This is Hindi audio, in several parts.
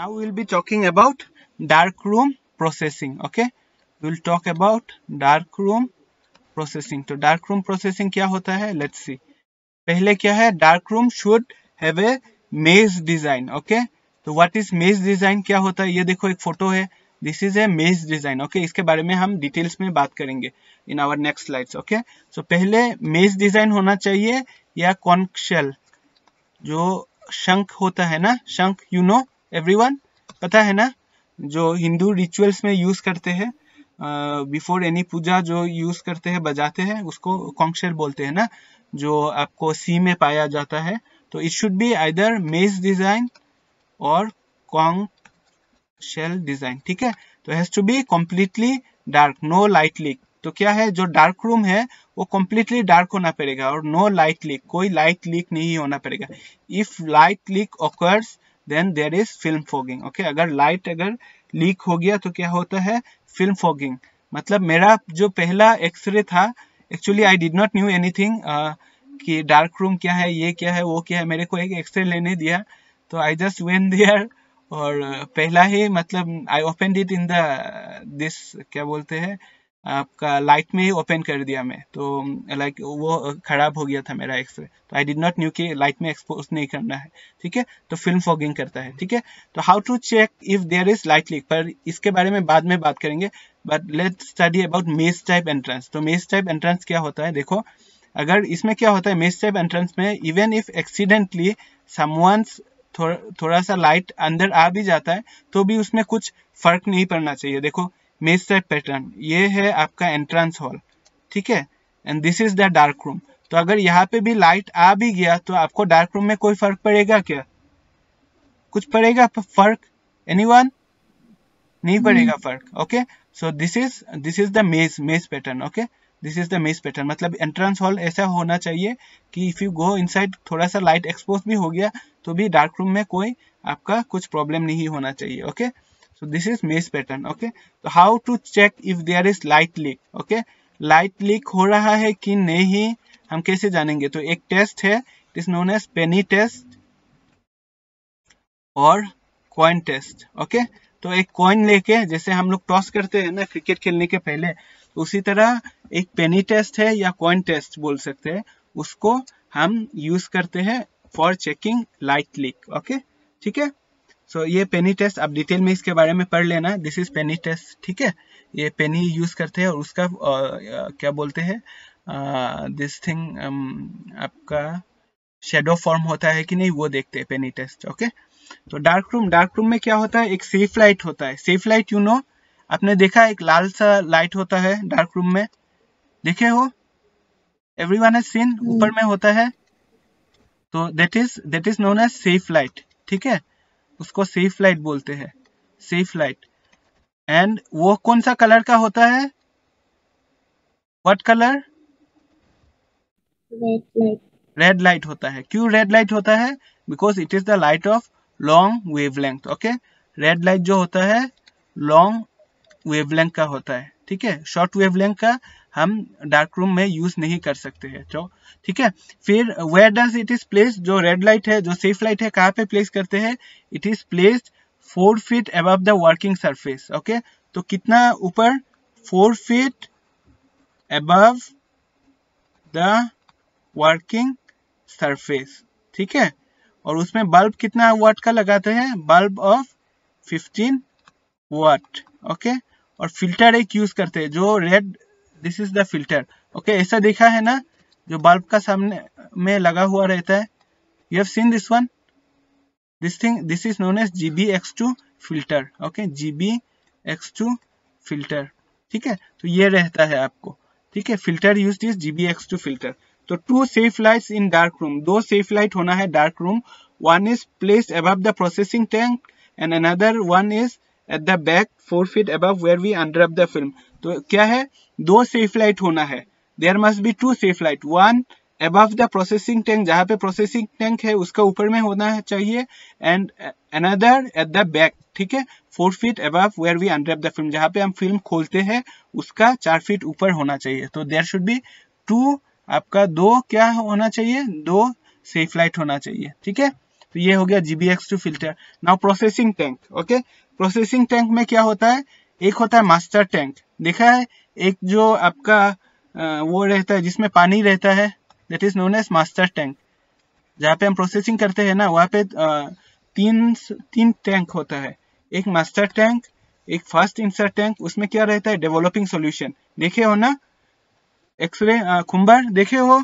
now we'll be talking about darkroom processing okay we'll talk about darkroom processing तो darkroom processing kya hota hai let's see पहले क्या है darkroom should have a maze design okay तो what is maze design kya hota hai ye dekho ek photo hai this is a maze design okay iske bare mein hum details mein baat karenge in our next slides okay so pehle maze design hona chahiye ya conch shell jo shank hota hai na shank you know everyone पता है ना जो हिंदू रिचुअल्स में यूज करते हैं बिफोर एनी पूजा जो यूज करते हैं बजाते हैं उसको कॉन्क्शर बोलते हैं ना जो आपको सी में पाया जाता है तो it should be either maze design और कॉन्ग शेल डिजाइन ठीक है तो has to be completely dark no light leak तो क्या है जो डार्क रूम है वो कम्प्लीटली डार्क होना पड़ेगा और नो लाइट लीक कोई लाइट लीक नहीं होना पड़ेगा if light leak occurs then there is film fogging okay अगर लाइट अगर लीक हो गया तो क्या होता है फिल्म फॉगिंग मतलब मेरा जो पहला एक्सरे था actually I did not knew anything कि डार्क रूम क्या है ये क्या है वो क्या है मेरे को एक एक्सरे लेने दिया तो आई जस्ट वेन देयर और uh, पहला ही मतलब I open it in the this क्या बोलते हैं आपका लाइट में ही ओपन कर दिया मैं तो लाइक वो ख़राब हो गया था मेरा एक्सरे तो आई डिड नॉट न्यू कि लाइट में एक्सपोज नहीं करना है ठीक है तो फिल्म फॉगिंग करता है ठीक है तो how to check if there is light leak पर इसके बारे में बाद में बात करेंगे but let study about maze type entrance तो मेज टाइप एंट्रेंस क्या होता है देखो अगर इसमें क्या होता है मेज टाइप एंट्रेंस में इवन इफ एक्सीडेंटली समवंस थोड़ा थोड़ा सा लाइट अंदर आ भी जाता है तो भी उसमें कुछ फर्क नहीं पड़ना चाहिए देखो मेजर पैटर्न ये है आपका एंट्रेंस हॉल ठीक है and this is the dark room तो अगर यहाँ पे भी लाइट आ भी गया तो आपको डार्क रूम में कोई फर्क पड़ेगा क्या कुछ पड़ेगा फर्क एनीवन नहीं पड़ेगा फर्क okay so this is this is the maze maze pattern okay this is the maze pattern मतलब एंट्रेंस हॉल ऐसा होना चाहिए कि इफ यू गो इनसाइड थोड़ा सा लाइट एक्सपोज भी हो गया तो भी डार्क रूम में कोई आपका कुछ प्रॉब्लम नहीं होना चाहिए okay okay? so this is mesh pattern okay so how to check if there is light leak okay light leak हो रहा है कि नहीं हम कैसे जानेंगे तो एक टेस्ट है it is known as penny test और कॉइन टेस्ट ओके तो एक कॉइन लेके जैसे हम लोग टॉस करते हैं ना क्रिकेट खेलने के पहले तो उसी तरह एक पेनी टेस्ट है या कॉइन टेस्ट बोल सकते हैं उसको हम यूज करते हैं for checking light leak okay ठीक है सो so, ये पेनी टेस्ट आप डिटेल में इसके बारे में पढ़ लेना दिस इज पेनी टेस्ट ठीक है ये पेनी यूज करते हैं और उसका uh, क्या बोलते हैं दिस थिंग आपका शेडो फॉर्म होता है कि नहीं वो देखते हैं पेनी टेस्ट ओके तो डार्क रूम डार्क रूम में क्या होता है एक सेफ लाइट होता है सेफ लाइट यू नो आपने देखा एक लाल सा लाइट होता है डार्क रूम में देखे हो एवरी वन सीन ऊपर में होता है तो that is that is known as safe light ठीक है उसको सेफ लाइट बोलते हैं सेफ लाइट एंड वो कौन सा कलर का होता है वट कलर रेड लाइट होता है क्यों रेड लाइट होता है because it is the light of long wavelength okay red light जो होता है लॉन्ग वेवलेंथ का होता है ठीक है शॉर्ट वेवलेंथ का हम डार्क रूम में यूज नहीं कर सकते हैं तो ठीक है फिर where does it is place जो रेड लाइट है जो सेफ लाइट है कहाँ पे प्लेस करते हैं it is place four feet above the working surface okay तो कितना ऊपर four feet above the working surface ठीक है और उसमें बल्ब कितना वाट का लगाते हैं बल्ब ऑफ 15 वाट ओके और फिल्टर एक यूज करते हैं जो red this is the filter okay ऐसा देखा है ना जो बल्ब का सामने में लगा हुआ रहता है you have seen this one this thing this is known as G B X two filter okay G B X two filter ठीक है तो ये रहता है आपको ठीक है filter use is GB X two filter तो two safe light in dark room दो सेफ लाइट होना है dark room one is placed placed the processing tank and another one is at the back four feet feet where we under unwrap the film तो क्या है दो सेफ लाइट होना है there must be two safe light one above the processing tank जहाँ पे प्रोसेसिंग टैंक है उसका ऊपर में होना चाहिए and another at the back ठीक है four feet above where we unwrap the film जहां पे हम फिल्म खोलते हैं उसका चार फीट ऊपर होना चाहिए तो देयर शुड बी टू आपका दो क्या होना चाहिए दो सेफ लाइट होना चाहिए ठीक है तो ये हो गया GBX two filter now processing tank okay processing tank में क्या होता है एक होता है मास्टर टैंक देखा है एक जो आपका वो रहता है जिसमें पानी रहता है that is known as master tank जहाँ पे हम प्रोसेसिंग करते हैं ना वहाँ पे तीन तीन टैंक होता है एक मास्टर टैंक एक फर्स्ट इंसर्ट टैंक उसमें क्या रहता है डेवलपिंग सॉल्यूशन देखे हो ना एक्सरे खुम्बर देखे हो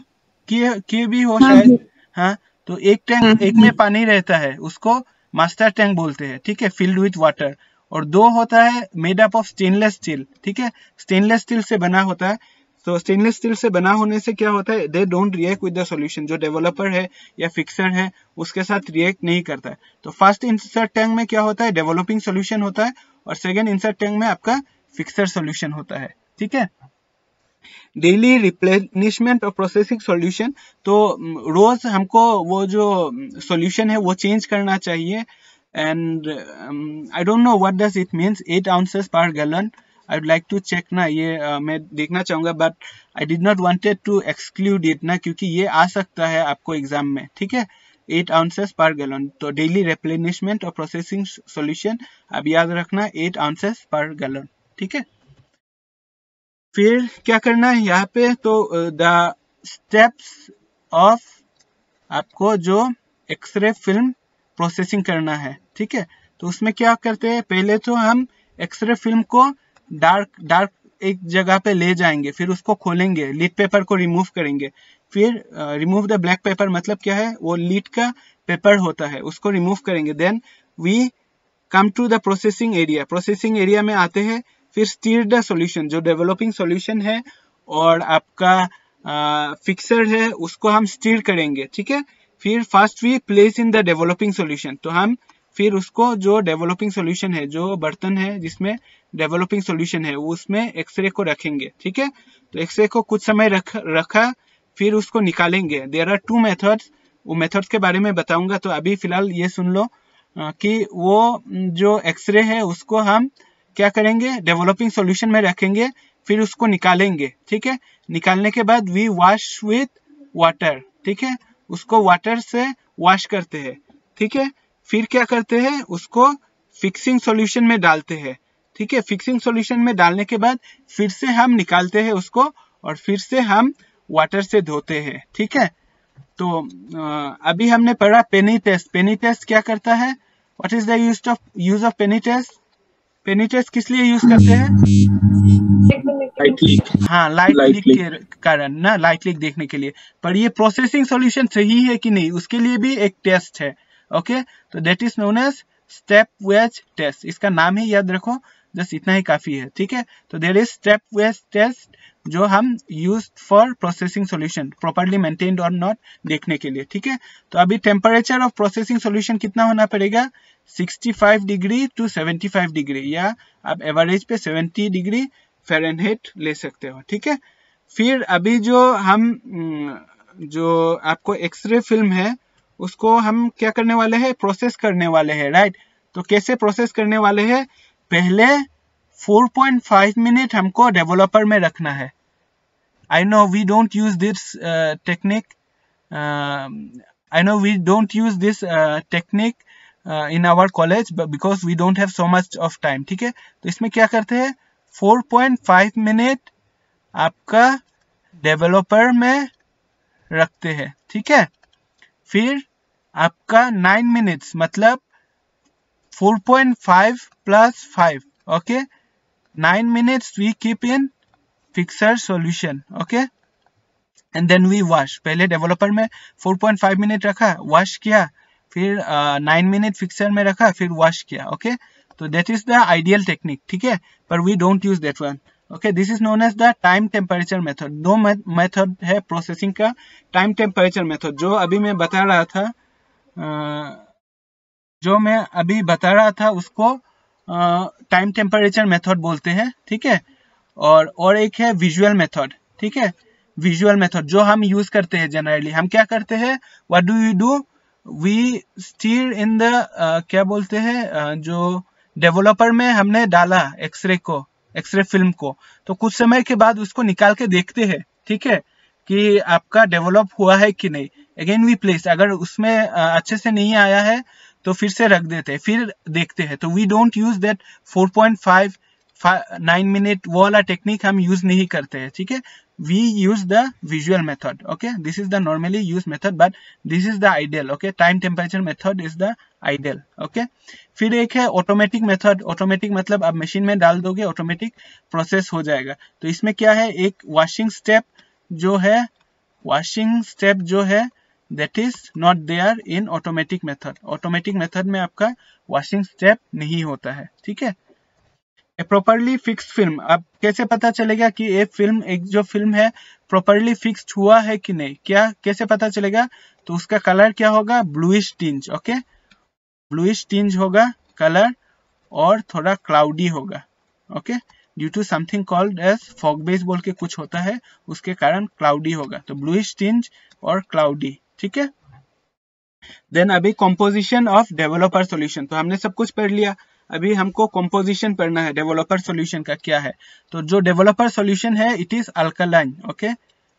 किए भी हो हाँ शायद हाँ तो एक टैंक हाँ। एक में पानी रहता है उसको मास्टर टैंक बोलते हैं ठीक है फिल्ड विथ वाटर और दो होता है made up of stainless steel ठीक है स्टेनलेस स्टील से बना होता है तो स्टेनलेस स्टील से बना होने से क्या होता है they don't react with the solution जो डेवलपर है या फिक्सर है उसके साथ रिएक्ट नहीं करता है तो फर्स्ट इंसर्ट टैंक में क्या होता है डेवलपिंग सोल्यूशन होता है और सेकेंड इंसर्ट टैंक में आपका फिक्सर सोल्यूशन होता है ठीक है डेली रिप्लेनिशमेंट और प्रोसेसिंग सॉल्यूशन तो रोज हमको वो जो सॉल्यूशन है वो चेंज करना चाहिए and I um, I no know what it means at 8 पर per I I would like to ना ये मैं देखना चाहूँगा but I did not wanted to exclude it ना क्योंकि ये आ सकता है आपको एग्जाम में ठीक है एट आउंसेस पर गैलन तो डेली रेप्लेनिशमेंट और प्रोसेसिंग सोल्यूशन अब याद रखना एट आउंसेस पर गैलन ठीक है फिर क्या करना है यहाँ पे तो द स्टेप्स ऑफ आपको जो एक्सरे फिल्म प्रोसेसिंग करना है ठीक है तो उसमें क्या करते हैं पहले तो हम एक्सरे फिल्म को डार्क डार्क एक जगह पे ले जाएंगे फिर उसको खोलेंगे लीड पेपर को रिमूव करेंगे फिर रिमूव द ब्लैक पेपर मतलब क्या है वो लीड का पेपर होता है उसको रिमूव करेंगे then we come to the processing area processing area में आते हैं फिर स्टीर द सोल्यूशन जो डेवलपिंग सोल्यूशन है और आपका फिक्सर है उसको हम स्टीर करेंगे ठीक है फिर first we place in the developing solution तो हम फिर उसको जो डेवलपिंग सोल्यूशन है जो बर्तन है जिसमें डेवलपिंग सोल्यूशन है उसमें एक्सरे को रखेंगे ठीक है तो एक्सरे को कुछ समय रख रखा फिर उसको निकालेंगे देर आर टू मेथड्स वो मेथड्स के बारे में बताऊंगा तो अभी फिलहाल ये सुन लो कि वो जो एक्सरे है उसको हम क्या करेंगे डेवलपिंग सोल्यूशन में रखेंगे फिर उसको निकालेंगे ठीक है निकालने के बाद वी वॉश विथ वाटर ठीक है उसको वाटर से वॉश करते हैं ठीक है फिर क्या करते हैं उसको फिक्सिंग सॉल्यूशन में डालते हैं ठीक है फिक्सिंग सॉल्यूशन में डालने के बाद फिर से हम निकालते हैं उसको और फिर से हम वाटर से धोते हैं ठीक है तो अभी हमने पढ़ा पेनी टेस्ट पेनी टेस्ट क्या करता है what is the use of use of penny test penny test किस लिए यूज करते हैं हाँ लाइट क्लिक के कारण ना लाइट क्लिक देखने के लिए पर ये प्रोसेसिंग सॉल्यूशन सही है कि नहीं उसके लिए भी एक टेस्ट है ओके तो that is known as step wedge test इसका नाम ही याद रखो बस इतना ही काफी है ठीक है तो देर इज स्टेप वेस्ट टेस्ट जो हम use for processing solution properly maintained और नॉट देखने के लिए ठीक है तो अभी टेम्परेचर ऑफ प्रोसेसिंग सॉल्यूशन कितना होना पड़ेगा 65 डिग्री टू 75 डिग्री या आप एवरेज पे 70 डिग्री फेरनहेट ले सकते हो ठीक है फिर अभी जो हम जो आपको एक्सरे फिल्म है उसको हम क्या करने वाले हैं प्रोसेस करने वाले हैं राइट तो कैसे प्रोसेस करने वाले हैं पहले 4.5 मिनट हमको डेवलपर में रखना है I know we don't use this technique I know we don't use this technique in our college because we don't have so much of time ठीक है तो इसमें क्या करते हैं 4.5 मिनट आपका डेवलपर में रखते हैं ठीक है फिर आपका 9 मिनट्स मतलब 4.5 plus 5 okay 9 minutes we keep in fixer solution okay and then we wash पहले डेवलपर में 4.5 मिनट रखा वॉश किया फिर नाइन मिनट फिक्सर में रखा फिर वॉश किया ओके तो that is the ideal technique ठीक है पर we don't use that one okay this is known as the time temperature method दो मेथड है प्रोसेसिंग का टाइम टेम्परेचर मेथड जो अभी मैं बता रहा था uh, जो मैं अभी बता रहा था उसको टाइम टेम्परेचर मेथड बोलते हैं ठीक है और और एक है विजुअल मेथड ठीक है विजुअल मेथड जो हम यूज करते हैं जनरली हम क्या करते हैं what do you do we stir in the क्या बोलते हैं uh, जो डेवलपर में हमने डाला एक्सरे को एक्सरे फिल्म को तो कुछ समय के बाद उसको निकाल के देखते हैं ठीक है कि आपका डेवलप हुआ है कि नहीं अगेन वी प्लेस अगर उसमें अच्छे से नहीं आया है तो फिर से रख देते हैं फिर देखते हैं तो we don't use that 4.5 nine minute वो वाला टेक्निक हम यूज नहीं करते हैं ठीक है we use the visual method okay this is the normally use method but this is the ideal okay time temperature method is the ideal okay फिर एक है ऑटोमेटिक मेथड ऑटोमेटिक मतलब आप मशीन में डाल दोगे ऑटोमेटिक प्रोसेस हो जाएगा तो इसमें क्या है एक वॉशिंग स्टेप जो है वॉशिंग स्टेप जो है that is not there in automatic method automatic method में आपका वॉशिंग स्टेप नहीं होता है ठीक है प्रॉपरली फिक्स फिल्म अब कैसे पता चलेगा कि ये फिल्म एक जो फिल्म है प्रॉपरली फिक्स हुआ है कि नहीं क्या कैसे पता चलेगा तो उसका कलर क्या होगा bluish tinge okay bluish tinge होगा कलर और थोड़ा क्लाउडी होगा okay due to something called as fog base बोल के कुछ होता है उसके कारण क्लाउडी होगा तो ब्लूइश टिंज और क्लाउडी ठीक है देन अभी कॉम्पोजिशन ऑफ डेवलपर सोल्यूशन तो हमने सब कुछ पढ़ लिया अभी हमको कॉम्पोजिशन पढ़ना है डेवलपर सोल्यूशन का क्या है तो जो डेवलपर सोल्यूशन है it is alkaline okay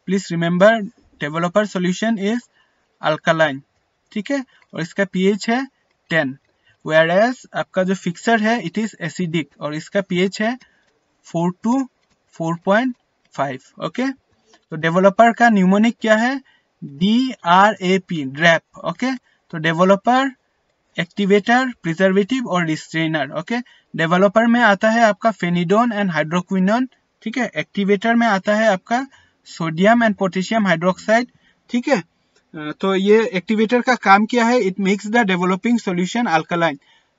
please remember developer solution is alkaline ठीक है और इसका पीएच है टेन वेयर एज आपका जो फिक्सर है इट इज एसिडिक और इसका पीएच है four to four point five okay तो डेवलपर का न्यूमोनिक क्या है D R A P drap okay तो डेवलपर एक्टिवेटर प्रिजर्वेटिव और रिस्ट्रेनर ओके डेवलपर में आता है आपका फेनिडोन एंड हाइड्रोक्विनोन ठीक है एक्टिवेटर में आता है आपका सोडियम एंड पोटेशियम हाइड्रोक्साइड ठीक है तो ये एक्टिवेटर का काम क्या है it makes the developing solution alkaline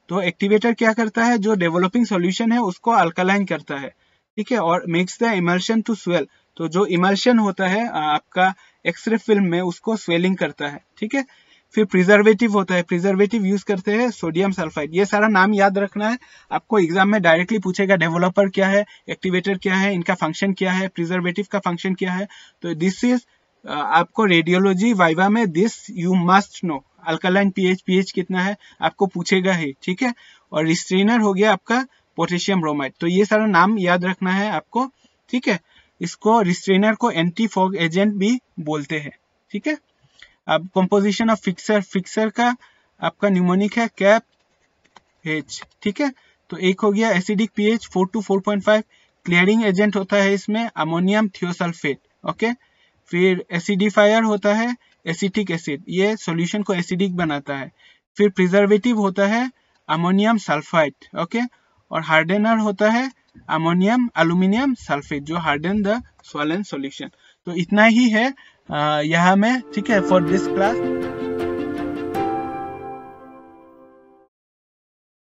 तो एक्टिवेटर क्या करता है जो डेवलपिंग सॉल्यूशन है उसको अल्कालाइन करता है ठीक है और makes the emulsion to swell तो जो इमल्शन होता है आपका एक्सरे फिल्म में उसको स्वेलिंग करता है ठीक है फिर प्रिजर्वेटिव होता है प्रिजर्वेटिव यूज करते हैं सोडियम सल्फाइड ये सारा नाम याद रखना है आपको एग्जाम में डायरेक्टली पूछेगा डेवलपर क्या है एक्टिवेटर क्या है इनका फंक्शन क्या है प्रिजर्वेटिव का फंक्शन क्या है तो दिस इज आपको रेडियोलॉजी वाइवा में this you must know alkaline pH pH कितना है आपको पूछेगा ही ठीक है और रिस्ट्रेनर हो गया आपका पोटेशियम ब्रोमाइड तो ये सारा नाम याद रखना है आपको ठीक है इसको रिस्ट्रेनर को एंटी फॉग एजेंट भी बोलते हैं ठीक है अब कंपोजिशन ऑफ फिक्सर फिक्सर का आपका न्यूमोनिक है कैप एच ठीक है तो एक हो गया acidic pH 4 to 4.5 clearing agent होता है इसमें अमोनियम थियोसल्फेट ओके फिर एसिडिफायर होता है एसिटिक एसिड ये सॉल्यूशन को एसिडिक बनाता है फिर प्रिजर्वेटिव होता है अमोनियम सल्फाइड ओके और हार्डेनर होता है अमोनियम अल्यूमिनियम सल्फेट जो हार्डन द सोलन सोल्यूशन तो इतना ही है यहाँ में ठीक है फॉर दिस क्लास